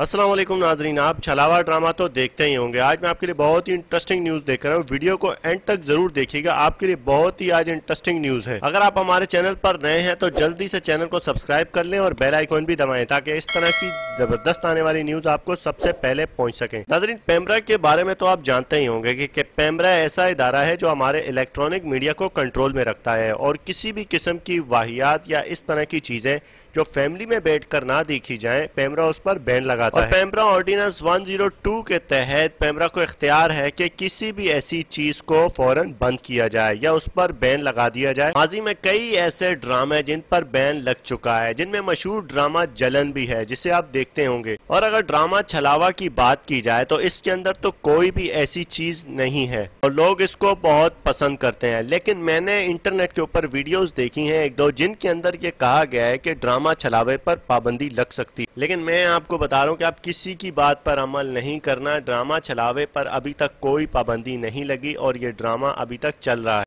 असलम नाजरीन आप छलावा ड्रामा तो देखते ही होंगे आज मैं आपके लिए बहुत ही इंटरेस्टिंग न्यूज़ देख रहा हूँ वीडियो को एंड तक जरूर देखिएगा आपके लिए बहुत ही आज इंटरेस्टिंग न्यूज़ है अगर आप हमारे चैनल पर नए हैं तो जल्दी से चैनल को सब्सक्राइब कर लें और बेल आइकॉन भी दबाएं ताकि इस तरह की जबरदस्त आने वाली न्यूज आपको सबसे पहले पहुंच सके नाजरीन पेमरा के बारे में तो आप जानते ही होंगे कि, कि पेमरा ऐसा इदारा है जो हमारे इलेक्ट्रॉनिक मीडिया को कंट्रोल में रखता है और किसी भी किस्म की वाहियात या इस तरह की चीजें जो फैमिली में कर ना देखी जाए पेमरा उस पर बैन लगाता है पेमरा ऑर्डिनेंस टू के तहत पेमरा को इख्तियार है कि किसी भी ऐसी चीज को फौरन बंद किया जाए या उस पर बैन लगा दिया जाए माजी में कई ऐसे ड्रामे जिन पर बैन लग चुका है जिनमें मशहूर ड्रामा जलन भी है जिसे आप देख देखते होंगे और अगर ड्रामा छलावा की बात की जाए तो इसके अंदर तो कोई भी ऐसी चीज नहीं है और लोग इसको बहुत पसंद करते हैं लेकिन मैंने इंटरनेट के ऊपर वीडियोस देखी हैं एक दो जिनके अंदर ये कहा गया है कि ड्रामा छलावे पर पाबंदी लग सकती लेकिन मैं आपको बता रहा हूँ कि आप किसी की बात पर अमल नहीं करना ड्रामा छलावे पर अभी तक कोई पाबंदी नहीं लगी और ये ड्रामा अभी तक चल रहा है